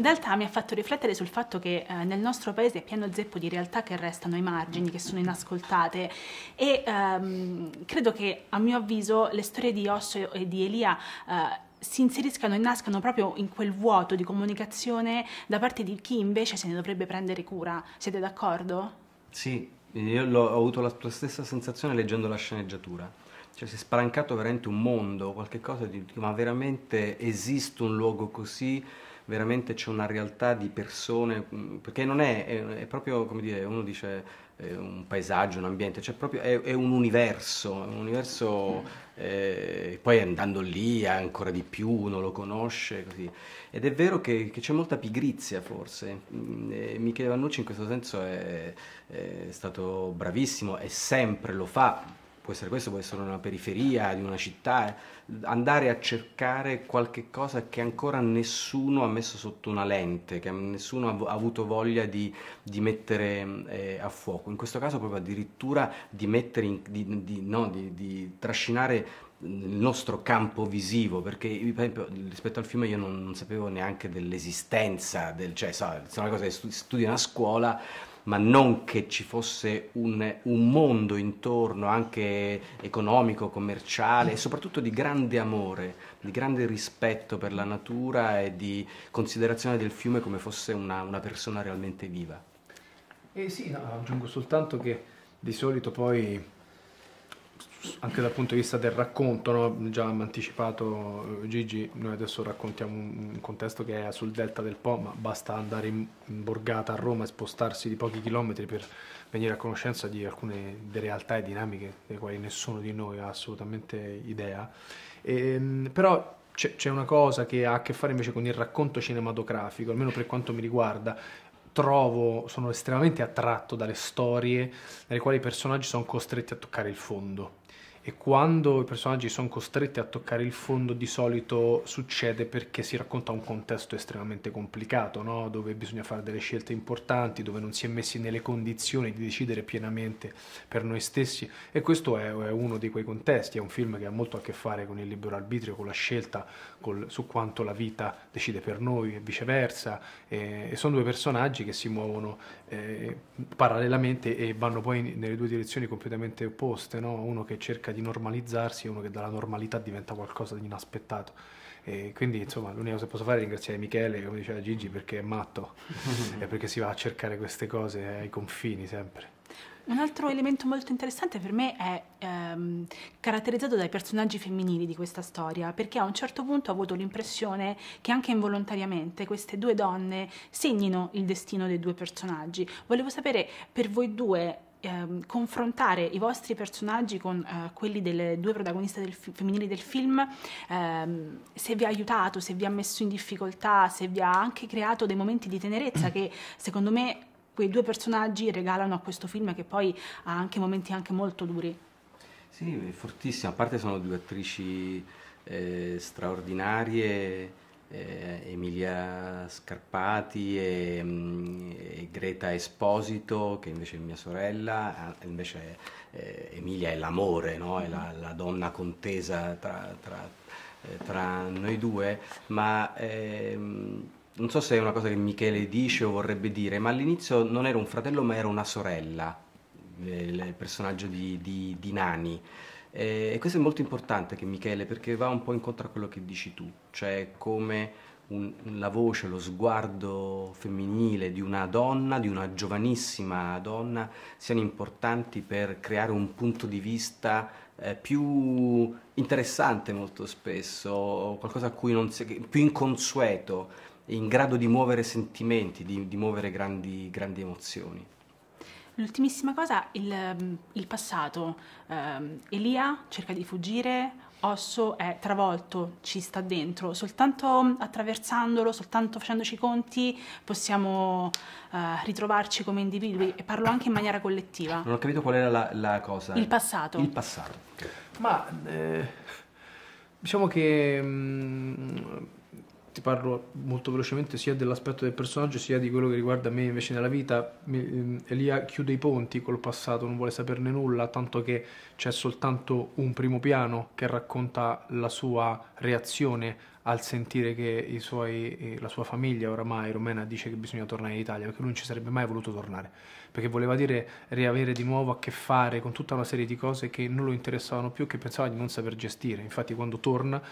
In realtà mi ha fatto riflettere sul fatto che eh, nel nostro paese è pieno zeppo di realtà che restano ai margini, che sono inascoltate e ehm, credo che a mio avviso le storie di Osso e di Elia eh, si inseriscano e nascano proprio in quel vuoto di comunicazione da parte di chi invece se ne dovrebbe prendere cura. Siete d'accordo? Sì, io ho avuto la tua stessa sensazione leggendo la sceneggiatura. Cioè si è spalancato veramente un mondo, qualcosa di... ma veramente esiste un luogo così? veramente c'è una realtà di persone, mm, perché non è, è, è proprio come dire, uno dice eh, un paesaggio, un ambiente, cioè proprio è, è un universo, un universo mm. eh, poi andando lì ancora di più uno lo conosce così. Ed è vero che, che c'è molta pigrizia forse, mm, e eh, Michele Vannucci in questo senso è, è stato bravissimo e sempre lo fa può essere questo, può essere una periferia di una città, eh. andare a cercare qualche cosa che ancora nessuno ha messo sotto una lente, che nessuno ha avuto voglia di, di mettere eh, a fuoco, in questo caso proprio addirittura di, in, di, no, di trascinare il nostro campo visivo, perché per esempio, rispetto al fiume io non, non sapevo neanche dell'esistenza, del, cioè, so, sono una cosa che studi, studi una scuola, ma non che ci fosse un, un mondo intorno anche economico, commerciale e soprattutto di grande amore, di grande rispetto per la natura e di considerazione del fiume come fosse una, una persona realmente viva. Eh sì, no, aggiungo soltanto che di solito poi anche dal punto di vista del racconto, no? già mi ha anticipato eh, Gigi, noi adesso raccontiamo un contesto che è sul delta del Po, ma basta andare in borgata a Roma e spostarsi di pochi chilometri per venire a conoscenza di alcune realtà e dinamiche delle quali nessuno di noi ha assolutamente idea. E, ehm, però c'è una cosa che ha a che fare invece con il racconto cinematografico, almeno per quanto mi riguarda, trovo, sono estremamente attratto dalle storie nelle quali i personaggi sono costretti a toccare il fondo e quando i personaggi sono costretti a toccare il fondo di solito succede perché si racconta un contesto estremamente complicato, no? dove bisogna fare delle scelte importanti, dove non si è messi nelle condizioni di decidere pienamente per noi stessi e questo è, è uno di quei contesti, è un film che ha molto a che fare con il libero arbitrio, con la scelta, col, su quanto la vita decide per noi e viceversa e, e sono due personaggi che si muovono eh, parallelamente e vanno poi nelle due direzioni completamente opposte, no? uno che cerca cerca di normalizzarsi uno che dalla normalità diventa qualcosa di inaspettato. E quindi insomma l'unica cosa che posso fare è ringraziare Michele, come diceva Gigi, perché è matto e perché si va a cercare queste cose ai confini sempre. Un altro elemento molto interessante per me è ehm, caratterizzato dai personaggi femminili di questa storia, perché a un certo punto ho avuto l'impressione che anche involontariamente queste due donne segnino il destino dei due personaggi. Volevo sapere per voi due ehm, confrontare i vostri personaggi con eh, quelli delle due protagoniste del femminili del film, ehm, se vi ha aiutato, se vi ha messo in difficoltà, se vi ha anche creato dei momenti di tenerezza che secondo me quei due personaggi regalano a questo film che poi ha anche momenti anche molto duri. Sì, fortissima, a parte sono due attrici eh, straordinarie eh, Emilia Scarpati e, mm, e, Greta Esposito, che invece è mia sorella, invece eh, Emilia è l'amore, no? è la, la, donna contesa tra, tra, eh, tra noi due, ma ehm, non so se è una cosa che Michele dice o vorrebbe dire, ma all'inizio non era un fratello ma era una sorella, eh, il personaggio di, di, di Nani. Eh, e questo è molto importante che Michele, perché va un po' incontro a quello che dici tu, cioè come un, la voce, lo sguardo femminile di una donna, di una giovanissima donna, siano importanti per creare un punto di vista eh, più interessante molto spesso, qualcosa a cui non si, più inconsueto, in grado di muovere sentimenti, di, di muovere grandi, grandi emozioni. L'ultimissima cosa, il, mm, il passato. Um, Elia cerca di fuggire, Osso è travolto, ci sta dentro. Soltanto mm, attraversandolo, soltanto facendoci i conti, possiamo uh, ritrovarci come individui. E parlo anche in maniera collettiva. Non ho capito qual era la, la cosa. Il passato. Il passato. Ma eh, diciamo che... Mh, mm, ti parlo molto velocemente sia dell'aspetto del personaggio sia di quello che riguarda me invece nella vita. Ehm, Elia chiude i ponti col passato, non vuole saperne nulla, tanto che c'è soltanto un primo piano che racconta la sua reazione al sentire che suoi, eh, la sua famiglia oramai romena dice che bisogna tornare in Italia, perché lui non ci sarebbe mai voluto tornare, perché voleva dire riavere di nuovo a che fare con tutta una serie di cose che non lo interessavano più, che pensava di non saper gestire. Infatti quando torna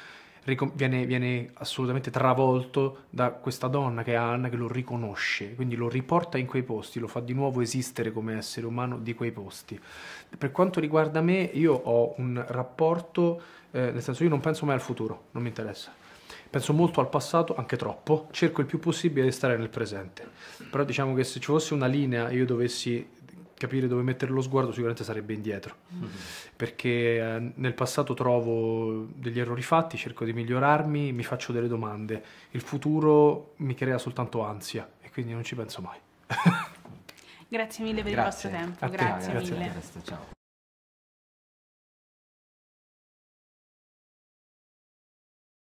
viene, viene, assolutamente travolto da questa donna che è Anna, che lo riconosce, quindi lo riporta in quei posti, lo fa di nuovo esistere come essere umano di quei posti. Per quanto riguarda me, io ho un rapporto, eh, nel senso io non penso mai al futuro, non mi interessa. Penso molto al passato, anche troppo, cerco il più possibile di stare nel presente. Però diciamo che se ci fosse una linea e io dovessi capire dove mettere lo sguardo sicuramente sarebbe indietro, mm-hmm. perché eh, nel passato trovo degli errori fatti, cerco di migliorarmi, mi faccio delle domande, il futuro mi crea soltanto ansia e quindi non ci penso mai. grazie mille per grazie. il vostro tempo, grazie, grazie, grazie mille. Grazie, ciao.